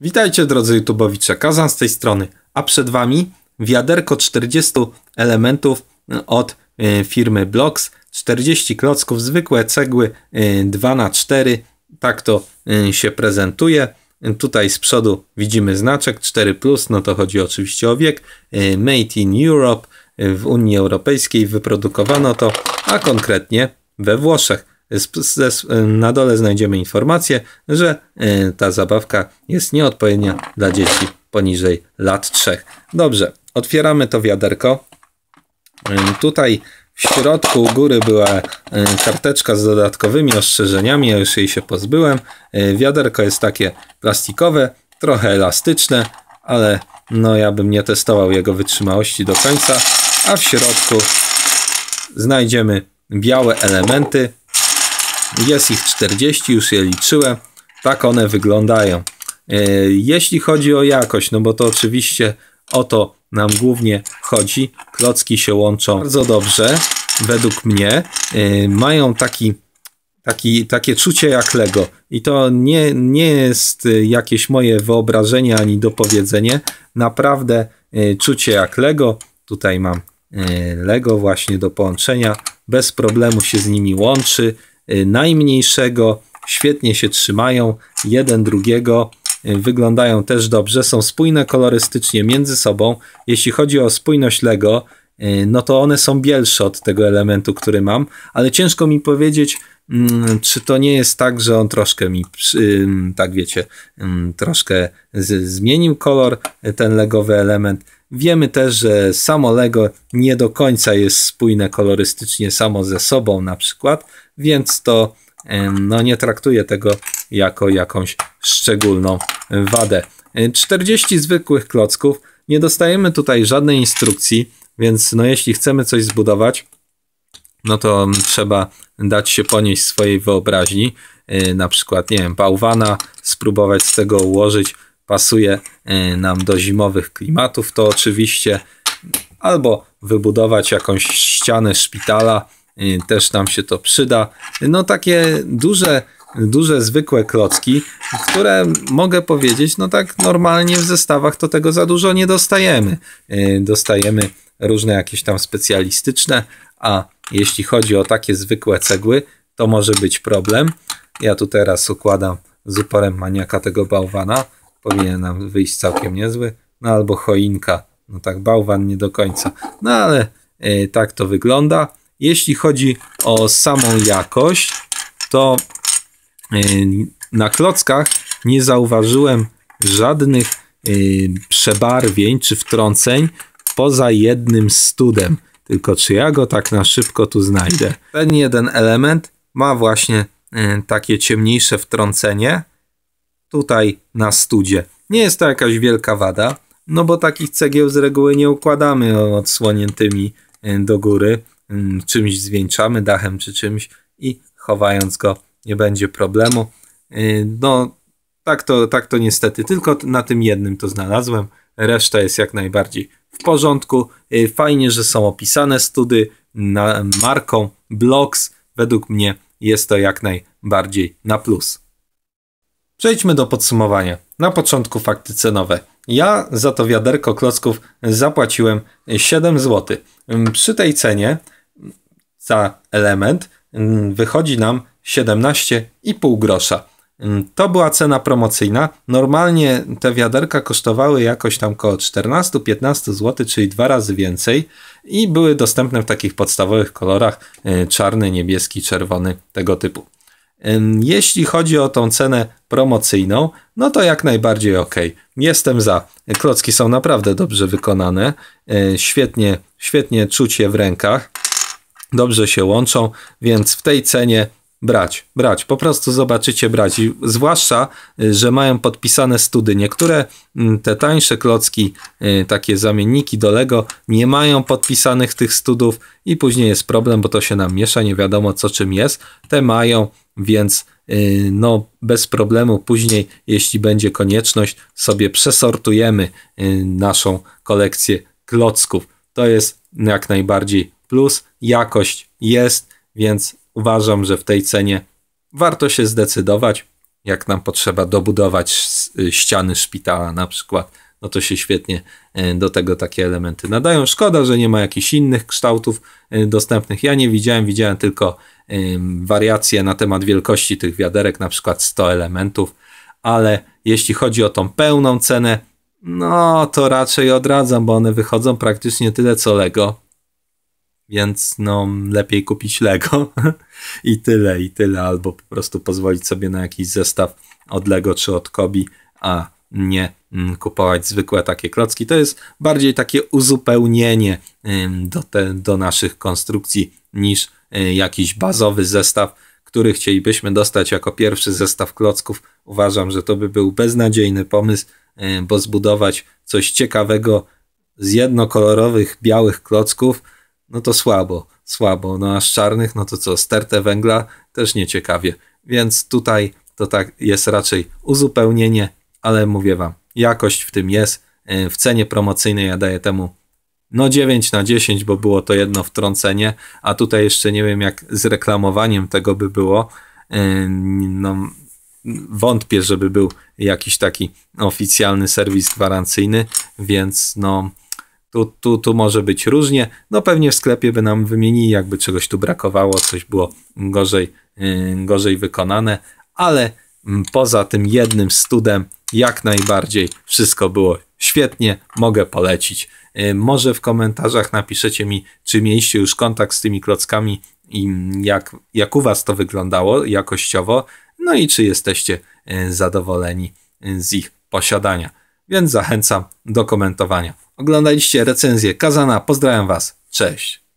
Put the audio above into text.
Witajcie drodzy YouTubowicze, Kazan z tej strony, a przed Wami wiaderko 40 elementów no, od e, firmy Blocks, 40 klocków, zwykłe cegły 2x4, e, tak to e, się prezentuje. Tutaj z przodu widzimy znaczek 4, no to chodzi oczywiście o wiek. Made in Europe w Unii Europejskiej wyprodukowano to, a konkretnie we Włoszech. Na dole znajdziemy informację, że e, ta zabawka jest nieodpowiednia dla dzieci poniżej lat 3. Dobrze, otwieramy to wiaderko. E, tutaj w środku u góry była e, karteczka z dodatkowymi ostrzeżeniami, ja już jej się pozbyłem. Wiaderko jest takie plastikowe, trochę elastyczne, ale no ja bym nie testował jego wytrzymałości do końca. A w środku znajdziemy białe elementy, jest ich 40, już je liczyłem. Tak one wyglądają. E, jeśli chodzi o jakość, no bo to oczywiście o to nam głównie chodzi. Klocki się łączą bardzo dobrze, według mnie. E, mają taki taki, takie czucie jak Lego. I to nie, nie jest jakieś moje wyobrażenie ani dopowiedzenie. Naprawdę e, czucie jak Lego. Tutaj mam Lego właśnie do połączenia. Bez problemu się z nimi łączy. Y, najmniejszego. Świetnie się trzymają jeden drugiego, y, wyglądają też dobrze, są spójne kolorystycznie między sobą. Jeśli chodzi o spójność Lego, y, no to one są bielsze od tego elementu, który mam, ale ciężko mi powiedzieć, mm, czy to nie jest tak, że on troszkę mi, tak wiecie, mm, troszkę zmienił kolor, ten legowy element. Wiemy też, że samo Lego nie do końca jest spójne kolorystycznie samo ze sobą na przykład, więc to no, nie traktuję tego jako jakąś szczególną wadę. 40 e, zwykłych klocków, nie dostajemy tutaj żadnej instrukcji, więc no, jeśli chcemy coś zbudować, no to mm, trzeba dać się ponieść swojej wyobraźni, e, na przykład, nie wiem, bałwana, spróbować z tego ułożyć, pasuje e, nam do zimowych klimatów, to oczywiście, albo wybudować jakąś ścianę szpitala, też nam się to przyda. No takie duże, duże, zwykłe klocki, które mogę powiedzieć, no tak normalnie w zestawach to tego za dużo nie dostajemy. Y, dostajemy różne jakieś tam specjalistyczne, a jeśli chodzi o takie zwykłe cegły, to może być problem. Ja tu teraz układam z uporem maniaka tego bałwana. Powinien nam wyjść całkiem niezły. No albo choinka. No tak, bałwan nie do końca. No ale y, tak to wygląda. Jeśli chodzi o samą jakość, to y, na klockach nie zauważyłem żadnych y, przebarwień czy wtrąceń poza jednym studem. Tylko czy ja go tak na szybko tu znajdę? Ten jeden element ma właśnie y, takie ciemniejsze wtrącenie tutaj na studzie. Nie jest to jakaś wielka wada, no bo takich cegieł z reguły nie układamy odsłoniętymi do góry. Mm, czymś zwieńczamy, dachem czy czymś i chowając go nie będzie problemu. Y, no, tak to, tak to niestety, tylko na tym jednym to znalazłem. Reszta jest jak najbardziej w porządku. Y, fajnie, że są opisane study na, marką Blocks. Według mnie jest to jak najbardziej na plus. Przejdźmy do podsumowania. Na początku fakty cenowe. Ja za to wiaderko klocków zapłaciłem 7 zł. Przy tej cenie za element mm, wychodzi nam 17,5 grosza. Mm, to była cena promocyjna. Normalnie te wiaderka kosztowały jakoś tam około 14-15 zł, czyli dwa razy więcej i były dostępne w takich podstawowych kolorach y, czarny, niebieski, czerwony, tego typu. Jeśli chodzi o tą cenę promocyjną, no to jak najbardziej ok. Jestem za. Klocki są naprawdę dobrze wykonane. Y, świetnie, świetnie czuć je w rękach dobrze się łączą, więc w tej cenie brać, brać, po prostu zobaczycie brać. I zwłaszcza, y, że mają podpisane study. Niektóre mm, te tańsze klocki, y, takie zamienniki do Lego, nie mają podpisanych tych studów i później jest problem, bo to się nam miesza, nie wiadomo co czym jest. Te mają, więc y, no bez problemu później, jeśli będzie konieczność, sobie przesortujemy naszą kolekcję klocków. To jest jak najbardziej plus jakość jest, więc uważam, że w tej cenie warto się zdecydować. Jak nam potrzeba dobudować y, ściany szpitala na przykład, no to się świetnie e, do tego takie elementy nadają. Szkoda, że nie ma jakichś innych kształtów e, dostępnych. Ja nie widziałem, widziałem tylko wariacje na temat wielkości tych wiaderek, na przykład 100 elementów, ale jeśli chodzi o tą pełną cenę, no to raczej odradzam, bo one wychodzą praktycznie tyle co Lego, więc no, lepiej kupić Lego i tyle, i tyle, albo po prostu pozwolić sobie na jakiś zestaw od Lego czy od Kobi, a nie mm, kupować zwykłe takie klocki. To jest bardziej takie uzupełnienie do, te, do naszych konstrukcji niż y, jakiś bazowy zestaw, który chcielibyśmy dostać jako pierwszy zestaw klocków. Uważam, że to by był beznadziejny pomysł, y, bo zbudować coś ciekawego z jednokolorowych białych klocków no to słabo, słabo. No a z czarnych, no to co, stertę węgla też nieciekawie. Więc tutaj to tak jest raczej uzupełnienie, ale mówię wam, jakość w tym jest. E, w cenie promocyjnej ja daję temu no 9 na 10, bo było to jedno wtrącenie, a tutaj jeszcze nie wiem jak z reklamowaniem tego by było. E, no, wątpię, żeby był jakiś taki oficjalny serwis gwarancyjny, więc no tu, tu, tu może być różnie. No pewnie w sklepie by nam wymienili, jakby czegoś tu brakowało, coś było gorzej, yy, gorzej wykonane, ale mm, poza tym jednym studem jak najbardziej wszystko było świetnie, mogę polecić. Yy, może w komentarzach napiszecie mi, czy mieliście już kontakt z tymi klockami i mm, jak, jak u Was to wyglądało jakościowo, no i czy jesteście yy, zadowoleni z ich posiadania. Więc zachęcam do komentowania. Oglądaliście recenzję Kazana. Pozdrawiam Was. Cześć.